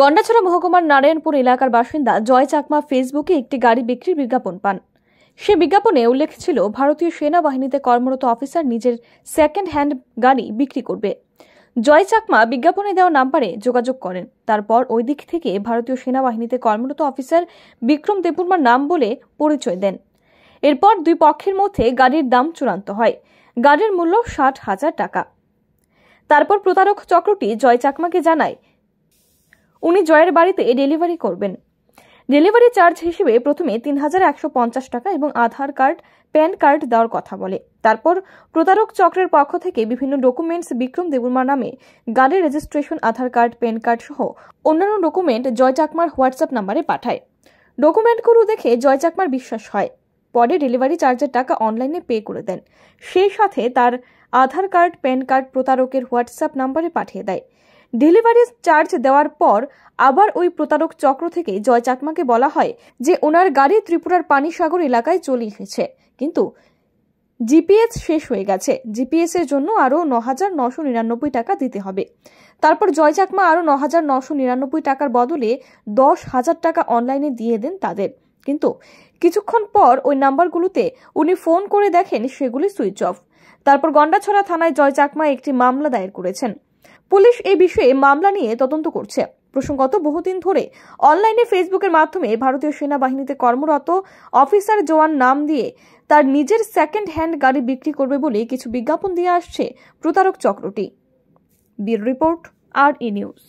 গন্ডাছড়া মহকুমার নারায়ণপুর এলাকার বাসিন্দা জয় চাকমা ফেসবুকে একটি গাড়ি বিক্রির বিজ্ঞাপন পান সে বিজ্ঞাপনে উল্লেখ ছিল ভারতীয় সেনাবাহিনীতে কর্মরত অফিসার নিজের সেকেন্ড হ্যান্ড গাড়ি বিক্রি করবে জয় চাকমা বিজ্ঞাপনে দেওয়া নাম্বারে যোগাযোগ করেন তারপর ওই দিক থেকে ভারতীয় সেনাবাহিনীতে কর্মরত অফিসার বিক্রম দেববর্মার নাম বলে পরিচয় দেন এরপর দুই পক্ষের মধ্যে গাড়ির দাম চূড়ান্ত হয় গাড়ির মূল্য ষাট হাজার টাকা তারপর প্রতারক চক্রটি জয় চাকমাকে জানায় উনি জয়ের বাড়িতে ডেলিভারি করবেন ডেলিভারি চার্জ হিসেবে প্রথমে তিন হাজার একশো পঞ্চাশ টাকা এবং আধার কার্ড প্যান কার্ড দেওয়ার কথা বলে তারপর প্রতারক চক্রের পক্ষ থেকে বিভিন্ন ডকুমেন্টস বিক্রম দেবুর্মা নামে গাড়ির registration Aadhaar card PAN card সহ অন্যান্য ডকুমেন্ট জয় চাকমার হোয়াটসঅ্যাপ নাম্বারে পাঠায় ডকুমেন্টগুলো দেখে জয় চাকমার বিশ্বাস হয় পরে ডেলিভারি চার্জের টাকা অনলাইনে পে করে দেন সেই সাথে তার আধার কার্ড প্যান কার্ড প্রতারকের হোয়াটসঅ্যাপ নাম্বারে পাঠিয়ে দেয় ডেলিভারি চার্জ দেওয়ার পর আবার ওই প্রতারক চক্র থেকে জয় চাকমাকে বলা হয় যে ওনার গাড়ি ত্রিপুরার পানিসাগর এলাকায় চলে এসেছে কিন্তু জিপিএস শেষ হয়ে গেছে জিপিএস এর জন্য আরও ন হাজার নশো নিরানব্বই টাকা দিতে হবে তারপর জয় চাকমা আরও ন হাজার নশো নিরানব্বই টাকার বদলে দশ হাজার টাকা অনলাইনে দিয়ে দেন তাদের কিন্তু কিছুক্ষণ পর ওই নাম্বারগুলোতে উনি ফোন করে দেখেন সেগুলি সুইচ অফ তারপর গন্ডাছড়া থানায় জয় চাকমা একটি মামলা দায়ের করেছেন পুলিশ এই বিষয়ে মামলা নিয়ে তদন্ত করছে প্রসঙ্গত বহুদিন ধরে অনলাইনে ফেসবুকের মাধ্যমে ভারতীয় সেনাবাহিনীতে কর্মরত অফিসার জওয়ান নাম দিয়ে তার নিজের সেকেন্ড হ্যান্ড গাড়ি বিক্রি করবে বলে কিছু বিজ্ঞাপন দিয়ে আসছে প্রতারক চক্রটি বিউরো রিপোর্ট আর ই নিউজ